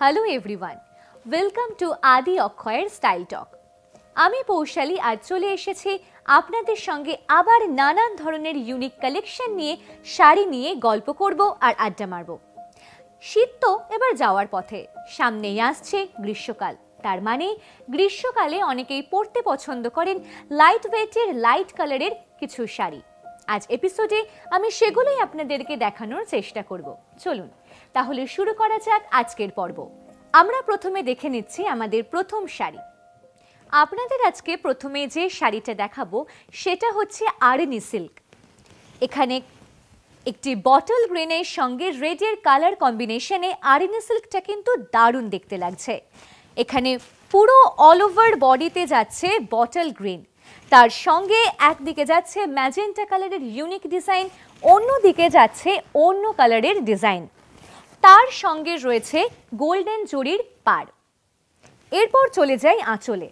hello everyone welcome to আদি অক্ষয়ের style টক আমি পৌশালী আজ চলে এসেছি আপনাদের সঙ্গে আবার নানান ধরনের ইউনিক কালেকশন নিয়ে শাড়ি নিয়ে গল্প করব আর আড্ডা মারব শীত তো এবার যাওয়ার পথে সামনেই আসছে গ্রীষ্মকাল তার মানে গ্রীষ্মকালে অনেকেই পরতে পছন্দ করেন লাইট ওয়েটের লাইট কালারের কিছু শাড়ি আজ এপিসোডে আমি সেগুলোই আপনাদেরকে দেখানোর চেষ্টা করব চলুন তাহলে শুরু করা যাক আজকের পর্ব আমরা প্রথমে দেখে নিচ্ছি আমাদের প্রথম শাড়ি আপনাদের আজকে প্রথমে যে শাড়িটা দেখাবো সেটা হচ্ছে আরনি সিল্ক এখানে একটি বটল গ্রিনের সঙ্গে রেডের কালার কম্বিনেশনে আরনি সিল্কটা কিন্তু দারুণ দেখতে লাগছে এখানে পুরো অল ওভার বডিতে যাচ্ছে বটল গ্রিন তার সঙ্গে একদিকে যাচ্ছে ম্যাজেন্টা কালারের ইউনিক ডিজাইন অন্যদিকে যাচ্ছে অন্য কালারের ডিজাইন তার সঙ্গে রয়েছে গোল্ডেন জরির পার এরপর চলে যাই আঁচলে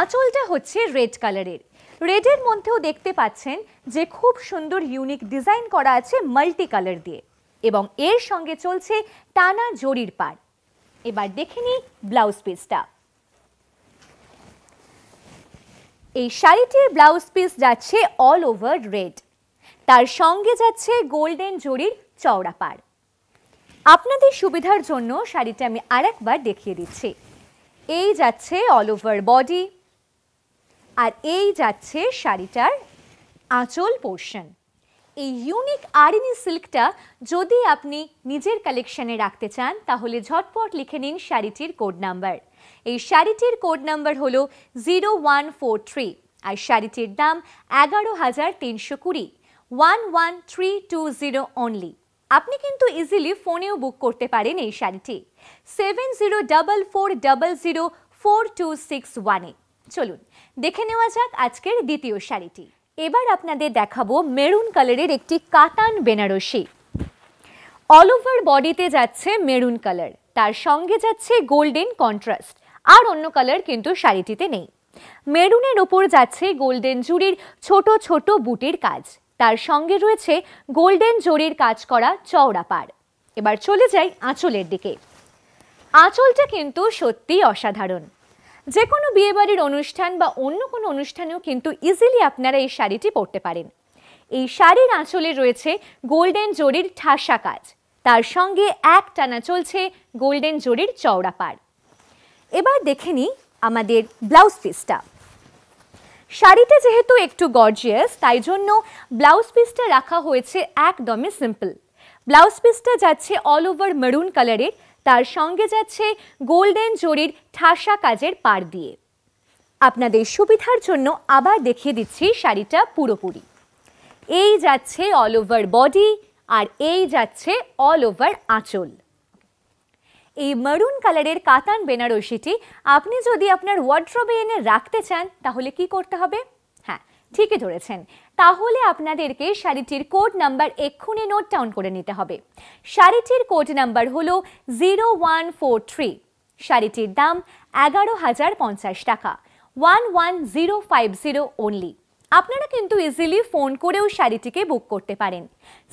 আঁচলটা হচ্ছে রেড কালারের রেডের মধ্যেও দেখতে পাচ্ছেন যে খুব সুন্দর ইউনিক ডিজাইন করা আছে মাল্টি কালার দিয়ে এবং এর সঙ্গে চলছে টানা জরির পার এবার দেখে নিই ব্লাউজ পিসটা এই শাড়িটির ব্লাউজ পিস যাচ্ছে অল ওভার রেড তার সঙ্গে যাচ্ছে গোল্ডেন জরির চওড়া পাড় আপনাদের সুবিধার জন্য শাড়িটা আমি আরেকবার দেখিয়ে দিচ্ছি এই যাচ্ছে অল ওভার বডি আর এই যাচ্ছে শাড়িটার আঁচল পোর্শন এই ইউনিক আরিনি সিল্কটা যদি আপনি নিজের কালেকশানে রাখতে চান তাহলে ঝটপট লিখে নিন শাড়িটির কোড নাম্বার এই শাড়িটির কোড নাম্বার হলো জিরো ওয়ান ফোর থ্রি আর শাড়িটির দাম এগারো হাজার তিনশো কুড়ি one one three two zero only আপনি কিন্তু ইজিলি ফোনেও বুক করতে পারেন এই শাড়িটি seven zero double four double zero four two six ওয়ানে চলুন দেখে নেওয়া যাক আজকের দ্বিতীয় শাড়িটি এবার আপনাদের দেখাবো মেরুন কালারের একটি কাতান বেনারসি অল ওভার বডিতে যাচ্ছে মেরুন কালার তার সঙ্গে যাচ্ছে গোল্ডেন কন্ট্রাস্ট আর অন্য কালার কিন্তু শাড়িটিতে নেই মেরুনের ওপর যাচ্ছে গোল্ডেন জুড়ির ছোট ছোট বুটের কাজ তার সঙ্গে রয়েছে গোল্ডেন জোরির কাজ করা চওড়া পাড় এবার চলে যাই আঁচলের দিকে আঁচলটা কিন্তু সত্যিই অসাধারণ যে কোনো বিয়েবাড়ির অনুষ্ঠান বা অন্য কোনো অনুষ্ঠানেও কিন্তু ইজিলি আপনারা এই শাড়িটি পরতে পারেন এই শাড়ির আঁচলে রয়েছে গোল্ডেন জোরির ঠাসা কাজ তার সঙ্গে এক টানা চলছে গোল্ডেন জোরির চওড়া পাড় এবার দেখে নিই আমাদের ব্লাউজ পিসটা শাড়িটা যেহেতু একটু গর্জিয়াস তাই জন্য ব্লাউজ পিসটা রাখা হয়েছে একদমই সিম্পল ব্লাউজ পিসটা যাচ্ছে অল ওভার মেরুন কালারের তার সঙ্গে যাচ্ছে গোল্ডেন জরির ঠাসা কাজের পার দিয়ে আপনাদের সুবিধার জন্য আবার দেখিয়ে দিচ্ছি শাড়িটা পুরোপুরি এই যাচ্ছে অল ওভার বডি আর এই যাচ্ছে অল ওভার আঁচল এই মারুন কালারের কাতান বেনারসিটি আপনি যদি আপনার ওয়ার্ড্রবে এনে রাখতে চান তাহলে কি করতে হবে হ্যাঁ ঠিকই ধরেছেন তাহলে আপনাদেরকে শাড়িটির কোড নাম্বার এক্ষুনি নোট ডাউন করে নিতে হবে শাড়িটির কোড নাম্বার হল জিরো ওয়ান ফোর থ্রি শাড়িটির দাম এগারো হাজার পঞ্চাশ টাকা one one zero five zero only আপনারা কিন্তু ইজিলি ফোন করেও শাড়িটিকে বুক করতে পারেন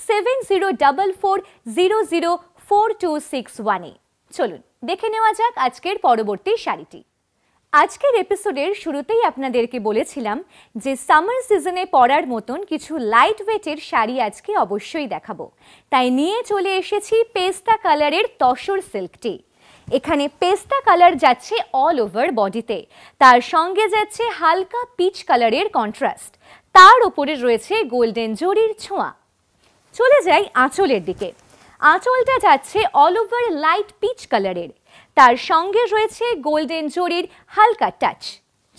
seven zero double four zero zero four two six ওয়ানে চলুন দেখে নেওয়া যাক আজকের পরবর্তী শাড়িটি আজকের এপিসোডের শুরুতেই আপনাদেরকে বলেছিলাম যে সামার সিজনে পরার মতন কিছু লাইট ওয়েটের শাড়ি আজকে অবশ্যই দেখাবো তাই নিয়ে চলে এসেছি পেস্তা কালারের তসর সিল্কটি এখানে পেস্তা কালার যাচ্ছে অল ওভার বডিতে তার সঙ্গে যাচ্ছে হালকা পিচ কালারের কন্ট্রাস্ট তার ওপরে রয়েছে গোল্ডেন জরির ছোঁয়া চলে যাই আঁচলের দিকে আঁচলটা যাচ্ছে অল ওভার লাইট পিচ কালারের তার সঙ্গে রয়েছে গোল্ডেন জরির হালকা টাচ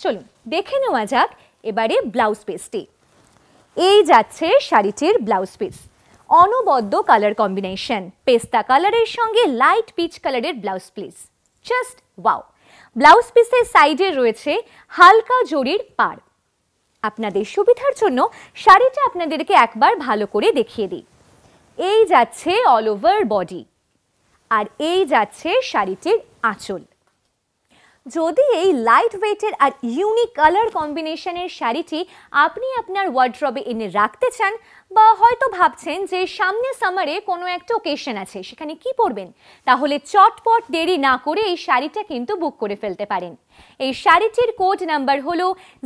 চলুন দেখে নেওয়া যাক এবারে ব্লাউজ পিসটি এই যাচ্ছে শাড়িটির ব্লাউজ পিস অনবদ্য কালার কম্বিনেশন পেস্তা কালারের সঙ্গে লাইট পিচ কালারের blouse piece just wow blouse পিসের সাইডে রয়েছে হালকা জরির পার আপনাদের সুবিধার জন্য শাড়িটা আপনাদেরকে একবার ভালো করে দেখিয়ে দিই এই যাচ্ছে অল ওভার বডি আর এই যাচ্ছে শাড়িটির আঁচল যদি এই লাইট ওয়েটের আর ইউনিক কালার কম্বিনেশনের শাড়িটি আপনি আপনার ওয়ার্ড্রবে এনে রাখতে চান বা হয়তো ভাবছেন যে সামনে সামারে কোনো একটা ওকেশন আছে সেখানে কি পরবেন তাহলে চটপট দেরি না করে এই শাড়িটা কিন্তু বুক করে ফেলতে পারেন এই শাড়িটির কোড নাম্বার হল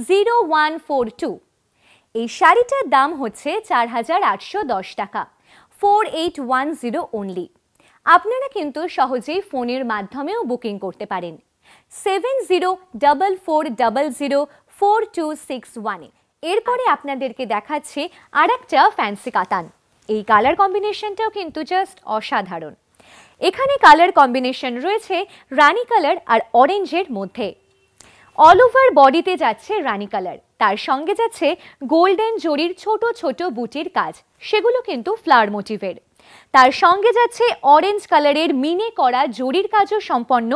জিরো ওয়ান ফোর টু এই শাড়িটার দাম হচ্ছে চার হাজার আটশো দশ টাকা four eight one zero only আপনারা কিন্তু সহজেই ফোনের মাধ্যমেও বুকিং করতে পারেন seven zero double four double zero four two six ওয়ানে এরপরে আপনাদেরকে দেখাচ্ছি আর একটা ফ্যান্সি কাতান এই কালার কম্বিনেশনটাও কিন্তু জাস্ট অসাধারণ এখানে কালার কম্বিনেশন রয়েছে রানি কালার আর অরেঞ্জের মধ্যে অল ওভার বডিতে যাচ্ছে রানি কালার তার সঙ্গে যাচ্ছে গোল্ডেন জরির ছোট ছোট বুটির কাজ সেগুলো কিন্তু ফ্লাওয়ার মোটিভের তার সঙ্গে যাচ্ছে অরেঞ্জ কালারের মিনে করা জরির কাজও সম্পন্ন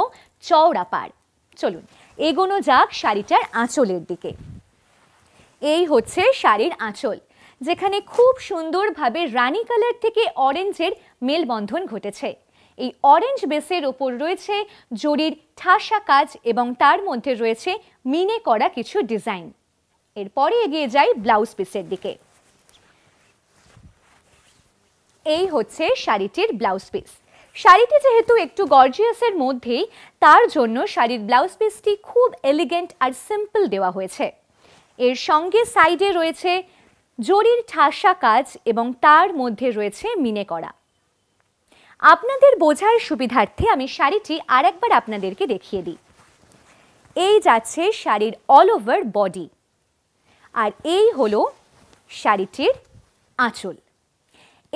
চওড়া পার চলুন এগোনো যাক শাড়িটার আঁচলের দিকে এই হচ্ছে শাড়ির আঁচল যেখানে খুব সুন্দরভাবে রানি কালার থেকে অরেঞ্জের মেলবন্ধন ঘটেছে এই অরেঞ্জ বেসের ওপর রয়েছে জরির ঠাসা কাজ এবং তার মধ্যে রয়েছে মিনে করা কিছু ডিজাইন এরপরে এগিয়ে যাই ব্লাউজ পিসের দিকে এই হচ্ছে শাড়িটির ব্লাউজ পিস শাড়িটি যেহেতু একটু গর্জিয়াসের মধ্যেই তার জন্য শাড়ির ব্লাউজ পিসটি খুব এলিগেন্ট আর সিম্পল দেওয়া হয়েছে এর সঙ্গে সাইডে রয়েছে জরির ঠাসা কাজ এবং তার মধ্যে রয়েছে মিনে করা আপনাদের বোঝার সুবিধার্থে আমি শাড়িটি আরেকবার আপনাদেরকে দেখিয়ে দিই এই যাচ্ছে শাড়ির অল ওভার বডি আর এই হলো শাড়িটির আঁচল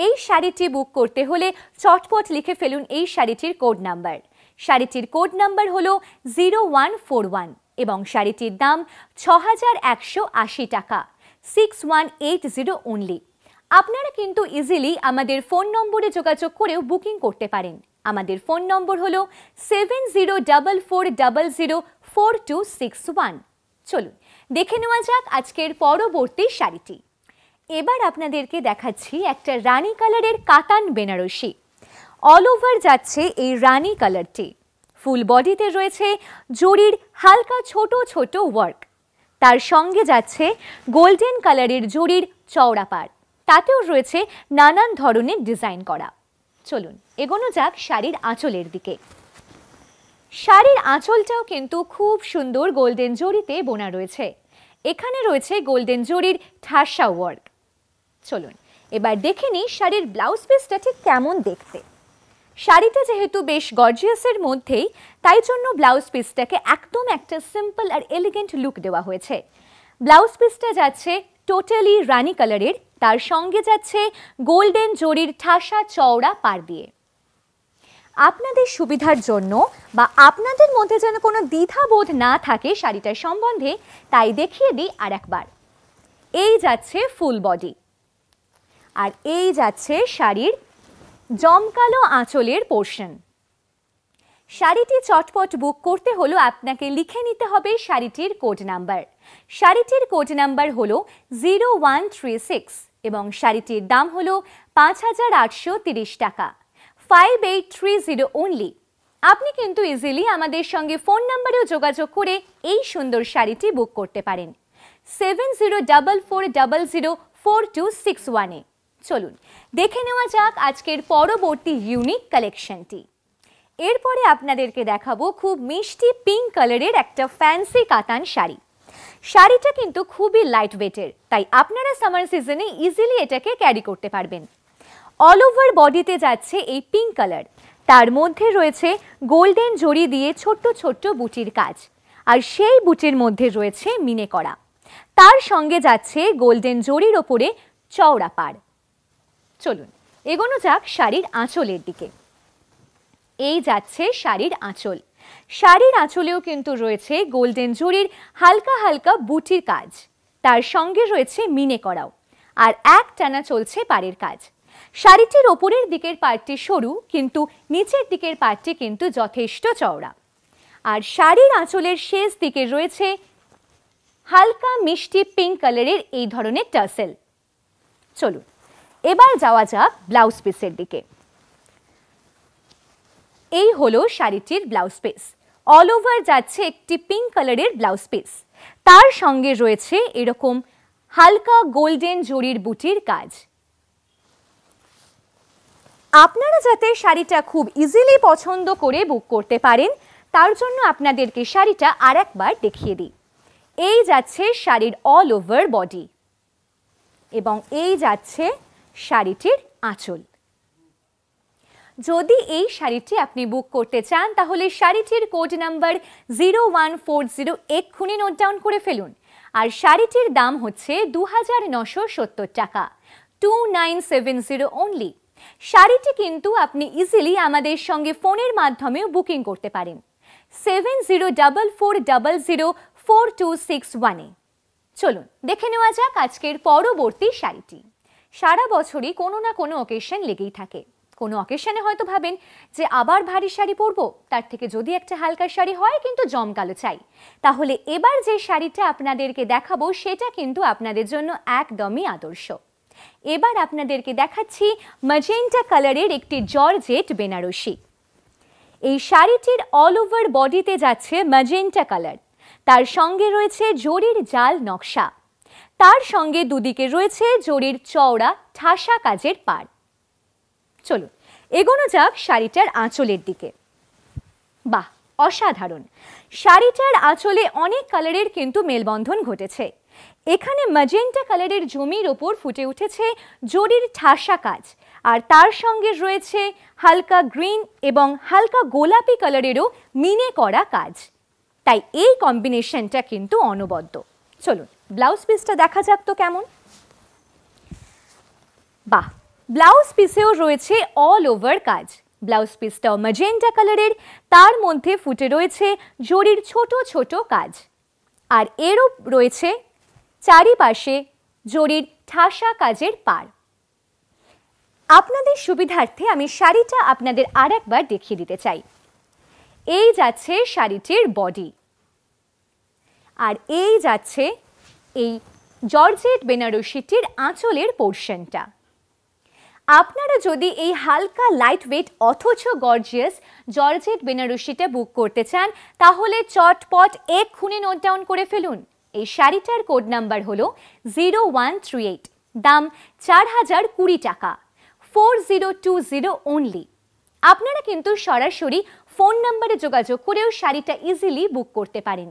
এই শাড়িটি বুক করতে হলে চটপট লিখে ফেলুন এই শাড়িটির কোড নাম্বার শাড়িটির কোড নাম্বার হলো জিরো ওয়ান ফোর ওয়ান এবং শাড়িটির দাম ছ হাজার একশো আশি টাকা six one eight zero only আপনারা কিন্তু ইজিলি আমাদের ফোন নম্বরে যোগাযোগ করেও বুকিং করতে পারেন আমাদের ফোন নম্বর হলো seven zero double four double zero four two six one চলুন দেখে নেওয়া যাক আজকের পরবর্তী শাড়িটি এবার আপনাদেরকে দেখাচ্ছি একটা রানি কালারের কাতান বেনারসি অল ওভার যাচ্ছে এই রানি কালারটি ফুল বডিতে রয়েছে জরির হালকা ছোট ছোট ওয়ার্ক তার সঙ্গে যাচ্ছে গোল্ডেন কালারের জরির চওড়া পাড় তাতেও রয়েছে নানান ধরনের ডিজাইন করা চলুন এগোনো যাক শাড়ির আঁচলের দিকে শাড়ির আঁচলটাও কিন্তু খুব সুন্দর গোল্ডেন জরিতে বোনা রয়েছে এখানে রয়েছে গোল্ডেন জরির ঠাসা ওয়ার্ক চলুন এবার দেখে নিই শাড়ির ব্লাউজ পিসটা ঠিক কেমন দেখতে শাড়িটা যেহেতু বেশ গর্জিয়াসের মধ্যেই তাই জন্য ব্লাউজ পিসটাকে একদম একটা সিম্পল আর এলিগেন্ট লুক দেওয়া হয়েছে ব্লাউজ পিসটা যাচ্ছে টোটালি রানি কালারের তার সঙ্গে যাচ্ছে গোল্ডেন জরির ঠাসা চওড়া পার দিয়ে আপনাদের সুবিধার জন্য বা আপনাদের মধ্যে যেন কোনো দ্বিধাবোধ না থাকে শাড়িটার সম্বন্ধে তাই দেখিয়ে দিই আর একবার এই যাচ্ছে ফুল বডি আর এই যাচ্ছে শাড়ির জমকালো আঁচলের পোর্শন শাড়িটি চটপট বুক করতে হলো আপনাকে লিখে নিতে হবে শাড়িটির কোড নাম্বার শাড়িটির কোড নাম্বার হল জিরো ওয়ান থ্রি সিক্স এবং শাড়িটির দাম হল পাঁচ হাজার আটশো তিরিশ টাকা five eight three zero only আপনি কিন্তু ইজিলি আমাদের সঙ্গে ফোন নাম্বারেও যোগাযোগ করে এই সুন্দর শাড়িটি বুক করতে পারেন seven zero double four double zero four two six ওয়ানে চলুন দেখে নেওয়া যাক আজকের পরবর্তী ইউনিক কালেকশনটি এরপরে আপনাদেরকে দেখাবো খুব মিষ্টি পিঙ্ক কালারের একটা ফ্যান্সি কাতান শাড়ি শাড়িটা কিন্তু খুবই লাইট ওয়েটের তাই আপনারা সামার সিজনে ইজিলি এটাকে ক্যারি করতে পারবেন অল ওভার বডিতে যাচ্ছে এই পিঙ্ক কালার তার মধ্যে রয়েছে গোল্ডেন জড়ি দিয়ে ছোট্ট ছোট্ট বুটির কাজ আর সেই বুটির মধ্যে রয়েছে মিনে করা তার সঙ্গে যাচ্ছে গোল্ডেন জরির ওপরে চওড়া পাড় চলুন এগোনো যাক শাড়ির আঁচলের দিকে এই যাচ্ছে শাড়ির আঁচল শাড়ির আঁচলেও কিন্তু রয়েছে গোল্ডেন জুরির হালকা হালকা বুটির কাজ তার সঙ্গে রয়েছে মিনে করাও আর এক টানা চলছে পাড়ের কাজ শাড়িটির ওপরের দিকের পার্টটি সরু কিন্তু নিচের দিকের পার্টটি কিন্তু যথেষ্ট চওড়া আর শাড়ির আঁচলের শেষ দিকে রয়েছে হালকা মিষ্টি পিঙ্ক কালারের এই ধরনের টাসেল চলুন এবার যাওয়া যাক ব্লাউজ পিসের দিকে এই হলো শাড়িটির ব্লাউজ পিস অল ওভার যাচ্ছে একটি পিঙ্ক কালারের ব্লাউজ পিস তার সঙ্গে রয়েছে এরকম হালকা গোল্ডেন জরির বুটির কাজ আপনারা যাতে শাড়িটা খুব ইজিলি পছন্দ করে বুক করতে পারেন তার জন্য আপনাদেরকে শাড়িটা আর একবার দেখিয়ে দিই এই যাচ্ছে শাড়ির অল ওভার বডি এবং এই যাচ্ছে শাড়িটির আঁচল যদি এই শাড়িটি আপনি বুক করতে চান তাহলে শাড়িটির code number zero one four zero এক্ষুনি নোট ডাউন করে ফেলুন আর শাড়িটির দাম হচ্ছে দু হাজার নশো সত্তর টাকা two nine seven zero only শাড়িটি কিন্তু আপনি ইজিলি আমাদের সঙ্গে ফোনের মাধ্যমেও বুকিং করতে পারেন seven zero double four double zero four two six ওয়ানে চলুন দেখে নেওয়া যাক আজকের পরবর্তী শাড়িটি সারা বছরই কোনো না কোনো অকেশন লেগেই থাকে কোনো অকেশনে হয়তো ভাবেন যে আবার ভারী শাড়ি পরবো তার থেকে যদি একটা হালকা শাড়ি হয় কিন্তু জমকালো চাই তাহলে এবার যে শাড়িটা আপনাদেরকে দেখাবো সেটা কিন্তু আপনাদের জন্য একদমই আদর্শ এবার আপনাদেরকে দেখাচ্ছি মাজেন্টা কালারের একটি জর্জেট বেনারসি এই শাড়িটির অল ওভার বডিতে যাচ্ছে মাজেন্টা কালার তার সঙ্গে রয়েছে জরির জাল নকশা তার সঙ্গে দুদিকে রয়েছে জরির চওড়া ঠাসা কাজের পাট চলুন এগোনো যাক শাড়িটার আঁচলের দিকে বাহ অসাধারণ শাড়িটার আঁচলে অনেক কালারের কিন্তু মেলবন্ধন ঘটেছে এখানে মাজেন্টা কালারের জমির ওপর ফুটে উঠেছে জরির ঠাসা কাজ আর তার সঙ্গে রয়েছে হালকা গ্রিন এবং হালকা গোলাপি কালারেরও মিনে করা কাজ তাই এই কম্বিনেশনটা কিন্তু অনবদ্য চলুন ব্লাউজ পিসটা দেখা যাক তো কেমন বাহ ব্লাউজ পিসেও রয়েছে অল ওভার কাজ ব্লাউজ পিসটাও ম্যাজেন্টা কালারের তার মধ্যে ফুটে রয়েছে জরির ছোট ছোট কাজ আর এরও রয়েছে চারিপাশে জরির ঠাসা কাজের পার আপনাদের সুবিধার্থে আমি শাড়িটা আপনাদের আর একবার দেখিয়ে দিতে চাই এই যাচ্ছে শাড়িটির বডি আর এই যাচ্ছে এই জর্জেট বেনারসিটির আঁচলের পোর্শনটা আপনারা যদি এই হালকা লাইট ওয়েট অথচ গর্জিয়াস জর্জেট বেনারসিটা বুক করতে চান তাহলে চটপট এক খুনে নোট ডাউন করে ফেলুন এই শাড়িটার কোড নাম্বার হল জিরো ওয়ান থ্রি এইট দাম চার হাজার কুড়ি টাকা four zero two zero only আপনারা কিন্তু সরাসরি ফোন নাম্বারে যোগাযোগ করেও শাড়িটা ইজিলি বুক করতে পারেন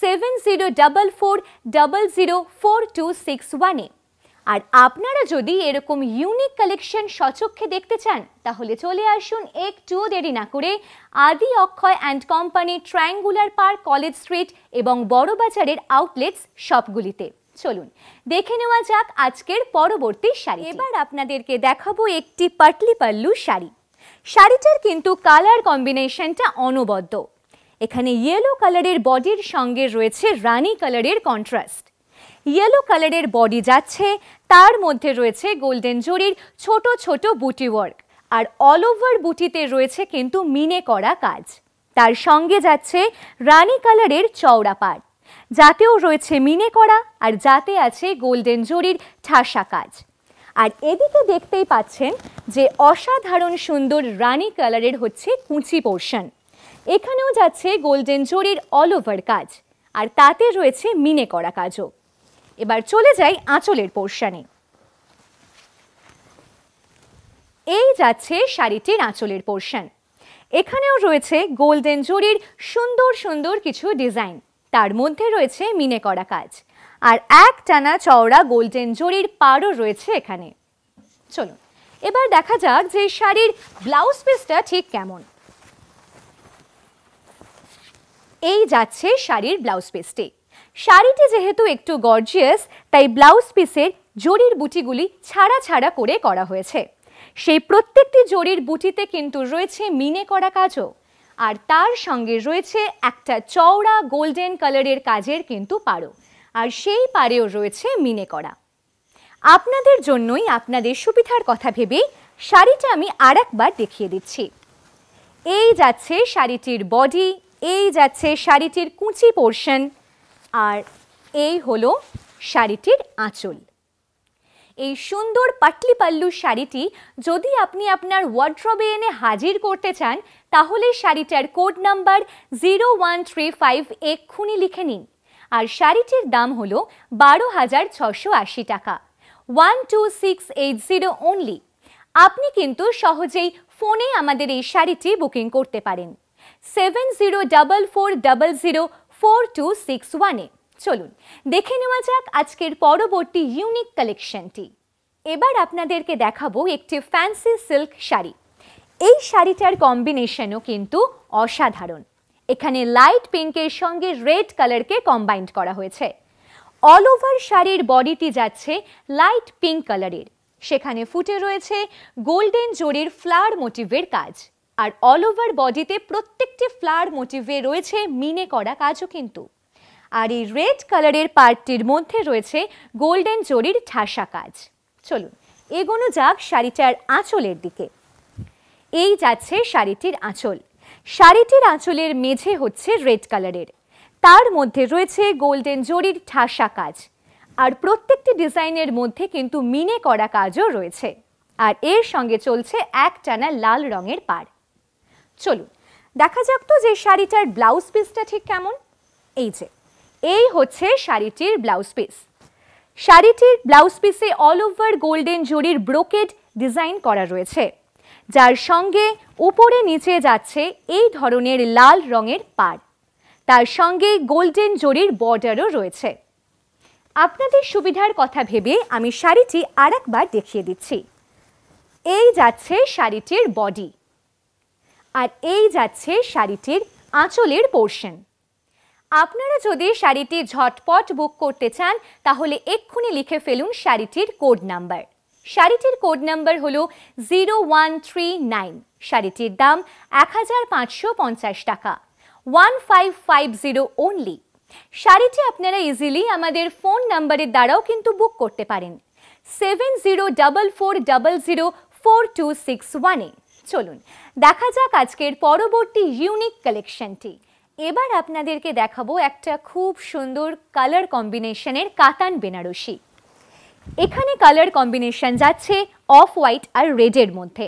seven zero double four double zero four two six ওয়ানে আর আপনারা যদি এরকম ইউনিক কালেকশন সচক্ষে দেখতে চান তাহলে চলে আসুন একটু দেরি না করে Adi Akshay and company triangular park college street এবং বড়বাজারের আউটলেটস শপগুলিতে চলুন দেখে নেওয়া যাক আজকের পরবর্তী শাড়ি এবার আপনাদেরকে দেখাবো একটি পাটলি পাল্লু শাড়ি শাড়িটার কিন্তু কালার কম্বিনেশনটা অনবদ্য এখানে ইয়েলো কালারের বডির সঙ্গে রয়েছে রানি কালারের কন্ট্রাস্ট ইয়েলো কালারের বডি যাচ্ছে তার মধ্যে রয়েছে গোল্ডেন জরির ছোট ছোট বুটি ওয়ার্ক আর অল ওভার বুটিতে রয়েছে কিন্তু মিনে করা কাজ তার সঙ্গে যাচ্ছে রানি কালারের চওড়া পাট যাতেও রয়েছে মিনে করা আর যাতে আছে গোল্ডেন জরির ঠাসা কাজ আর এদিকে দেখতেই পাচ্ছেন যে অসাধারণ সুন্দর রানি কালারের হচ্ছে কুঁচি পোর্শন এখানেও যাচ্ছে গোল্ডেন জরির অল ওভার কাজ আর তাতে রয়েছে মিনে করা কাজও এবার চলে যাই আঁচলের পোর্শানে এই যাচ্ছে শাড়িটির আঁচলের পোর্শান এখানেও রয়েছে গোল্ডেন জুরির সুন্দর সুন্দর কিছু ডিজাইন তার মধ্যে রয়েছে মিনে করা কাজ আর এক টানা চওড়া গোল্ডেন জুরির পারও রয়েছে এখানে চলুন এবার দেখা যাক যে শাড়ির ব্লাউজ পিসটা ঠিক কেমন এই যাচ্ছে শাড়ির ব্লাউজ পিসটি শাড়িটি যেহেতু একটু গর্জিয়াস তাই ব্লাউজ পিসের জরির বুটিগুলি ছাড়া ছাড়া করে করা হয়েছে সেই প্রত্যেকটি জরির বুটিতে কিন্তু রয়েছে মিনে করা কাজও আর তার সঙ্গে রয়েছে একটা চওড়া গোল্ডেন কালারের কাজের কিন্তু পারো আর সেই পারেও রয়েছে মিনে করা আপনাদের জন্যই আপনাদের সুবিধার কথা ভেবেই শাড়িটা আমি আর একবার দেখিয়ে দিচ্ছি এই যাচ্ছে শাড়িটির বডি এই যাচ্ছে শাড়িটির কুঁচি পোর্শন আর এই হলো শাড়িটির আঁচল এই সুন্দর পাটলি পাল্লু শাড়িটি যদি আপনি আপনার ওয়ার্ড্রবে এনে হাজির করতে চান তাহলে শাড়িটার code number zero one three five এক্ষুনি লিখে নিন আর শাড়িটির দাম হলো বারো হাজার ছশো আশি টাকা one two six eight zero only আপনি কিন্তু সহজেই ফোনে আমাদের এই শাড়িটি বুকিং করতে পারেন seven zero double four double zero four two six ওয়ানে চলুন দেখে নেওয়া যাক আজকের পরবর্তী ইউনিক কালেকশনটি এবার আপনাদেরকে দেখাবো একটি ফ্যান্সি সিল্ক শাড়ি এই শাড়িটার কম্বিনেশনও কিন্তু অসাধারণ এখানে লাইট পিঙ্কের সঙ্গে রেড কালারকে কম্বাইন্ড করা হয়েছে অল ওভার শাড়ির বডিটি যাচ্ছে লাইট পিঙ্ক কালারের সেখানে ফুটে রয়েছে গোল্ডেন জোরের ফ্লাওয়ার মোটিভের কাজ আর অল ওভার বডিতে প্রত্যেকটি ফ্লাওয়ার মোটিভে রয়েছে মিনে করা কাজও কিন্তু আর এই রেড কালারের পার্টটির মধ্যে রয়েছে গোল্ডেন জরির ঠাসা কাজ চলুন এগোনো যাক শাড়িটার আঁচলের দিকে এই যাচ্ছে শাড়িটির আঁচল শাড়িটির আঁচলের মেঝে হচ্ছে রেড কালারের তার মধ্যে রয়েছে গোল্ডেন জরির ঠাসা কাজ আর প্রত্যেকটি ডিজাইনের মধ্যে কিন্তু মিনে করা কাজও রয়েছে আর এর সঙ্গে চলছে এক টানা লাল রঙের পাড় চলুন দেখা যাক তো যে শাড়িটার ব্লাউজ পিসটা ঠিক কেমন এই যে এই হচ্ছে শাড়িটির ব্লাউজ পিস শাড়িটির ব্লাউজ পিসে অল ওভার গোল্ডেন জরির ব্রোকেড ডিজাইন করা রয়েছে যার সঙ্গে উপরে নিচে যাচ্ছে এই ধরনের লাল রঙের পার তার সঙ্গে গোল্ডেন জরির বর্ডারও রয়েছে আপনাদের সুবিধার কথা ভেবে আমি শাড়িটি আর দেখিয়ে দিচ্ছি এই যাচ্ছে শাড়িটির বডি আর এই যাচ্ছে শাড়িটির আঁচলের পোর্শন আপনারা যদি শাড়িটি ঝটপট বুক করতে চান তাহলে এক্ষুনি লিখে ফেলুন শাড়িটির কোড নাম্বার শাড়িটির কোড নাম্বার হল জিরো ওয়ান থ্রি নাইন শাড়িটির দাম এক হাজার পাঁচশো পঞ্চাশ টাকা one five five zero only শাড়িটি আপনারা ইজিলি আমাদের ফোন নাম্বারের দ্বারাও কিন্তু বুক করতে পারেন seven zero double four double zero four two six ওয়ানে চলুন দেখা যাক আজকের পরবর্তী ইউনিক কালেকশনটি এবার আপনাদেরকে দেখাবো একটা খুব সুন্দর কালার কম্বিনেশনের কাতান বেনারসি এখানে কালার কম্বিনেশন যাচ্ছে অফ হোয়াইট আর রেডের মধ্যে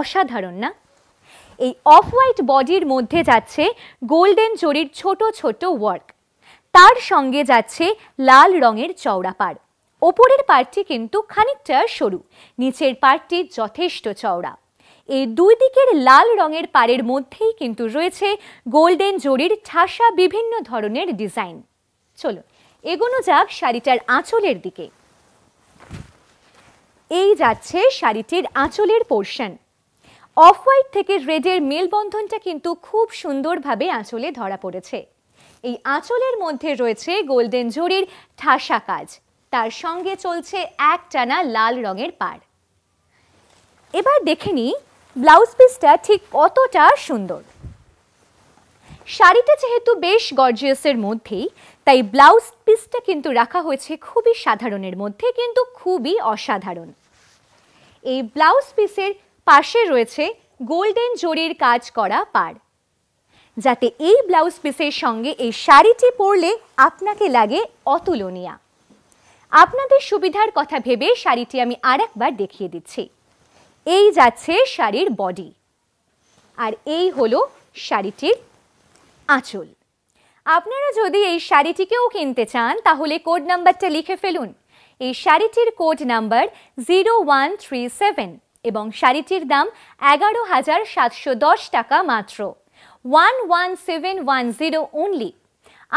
অসাধারণ না এই অফ হোয়াইট বডির মধ্যে যাচ্ছে গোল্ডেন জরির ছোট ছোট ওয়ার্ক তার সঙ্গে যাচ্ছে লাল রঙের চওড়া পাড় ওপরের পার্টটি কিন্তু খানিকটা সরু নিচের পার্টটি যথেষ্ট চওড়া এই দুই দিকের লাল রঙের পাড়ের মধ্যেই কিন্তু রয়েছে গোল্ডেন জরির ঠাসা বিভিন্ন ধরনের ডিজাইন চলো এগোনো যাক শাড়িটার আঁচলের দিকে এই যাচ্ছে শাড়িটির আঁচলের পোর্শন অফ হোয়াইট থেকে রেডের মেলবন্ধনটা কিন্তু খুব সুন্দরভাবে আঁচলে ধরা পড়েছে এই আঁচলের মধ্যে রয়েছে গোল্ডেন জরির ঠাসা কাজ তার সঙ্গে চলছে একটানা লাল রঙের পাড় এবার দেখে নিই ব্লাউজ পিসটা ঠিক কতটা সুন্দর শাড়িটা যেহেতু বেশ গর্জিয়াসের মধ্যেই তাই ব্লাউজ পিসটা কিন্তু রাখা হয়েছে খুবই সাধারণের মধ্যে কিন্তু খুবই অসাধারণ এই ব্লাউজ পিসের পাশে রয়েছে গোল্ডেন জরির কাজ করা পার যাতে এই ব্লাউজ পিসের সঙ্গে এই শাড়িটি পরলে আপনাকে লাগে অতুলনীয় আপনাদের সুবিধার কথা ভেবে শাড়িটি আমি আর একবার দেখিয়ে দিচ্ছি এই যাচ্ছে শাড়ির বডি আর এই হলো শাড়িটির আঁচল আপনারা যদি এই শাড়িটিকেও কিনতে চান তাহলে কোড নাম্বারটা লিখে ফেলুন এই শাড়িটির code number zero one three seven এবং শাড়িটির দাম এগারো হাজার সাতশো দশ টাকা মাত্র one one seven one zero only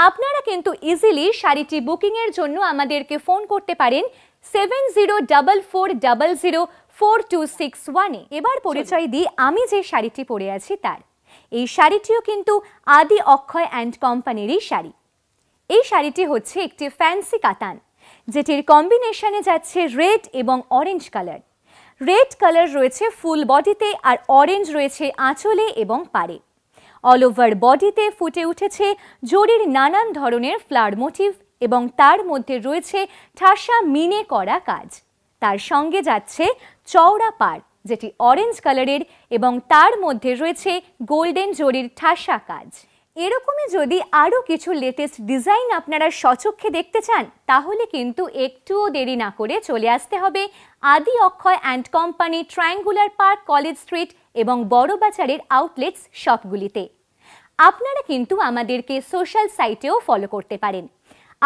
আপনারা কিন্তু ইজিলি শাড়িটি বুকিংয়ের জন্য আমাদেরকে ফোন করতে পারেন seven zero double four double zero four two six ওয়ানে এবার পরিচয় দিই আমি যে শাড়িটি পরে আছি তার এই শাড়িটিও কিন্তু আদি অক্ষয় অ্যান্ড কোম্পানিরই শাড়ি এই শাড়িটি হচ্ছে একটি ফ্যান্সি কাতান যেটির কম্বিনেশনে যাচ্ছে রেড এবং অরেঞ্জ কালার রেড কালার রয়েছে ফুল বডিতে আর অরেঞ্জ রয়েছে আঁচলে এবং পাড়ে অল ওভার বডিতে ফুটে উঠেছে জরির নানান ধরনের ফ্লার মোটিভ এবং তার মধ্যে রয়েছে ঠাসা মিনে করা কাজ তার সঙ্গে যাচ্ছে চওড়া পার যেটি অরেঞ্জ কালারের এবং তার মধ্যে রয়েছে গোল্ডেন জরির ঠাসা কাজ এরকমই যদি আরও কিছু লেটেস্ট ডিজাইন আপনারা সচক্ষে দেখতে চান তাহলে কিন্তু একটুও দেরি না করে চলে আসতে হবে Adi Akshay and company triangular park college street এবং বড়বাজারের আউটলেটস শপগুলিতে আপনারা কিন্তু আমাদেরকে সোশ্যাল সাইটেও ফলো করতে পারেন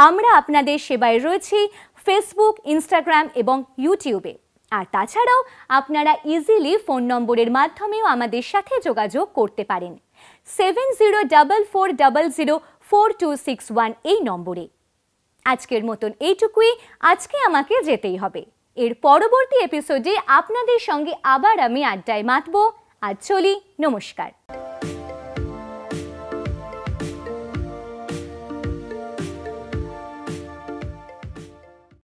আমরা আপনাদের সেবায় রয়েছি ফেসবুক ইনস্টাগ্রাম এবং ইউটিউবে আর তাছাড়াও আপনারা ইজিলি ফোন নম্বরের মাধ্যমেও আমাদের সাথে যোগাযোগ করতে পারেন seven zero double four double zero four two six one এই নম্বরে আজকের মতন এইটুকুই আজকে আমাকে যেতেই হবে এর পরবর্তী এপিসোডে আপনাদের সঙ্গে আবার আমি আড্ডায় মাতব আজ চলি নমস্কার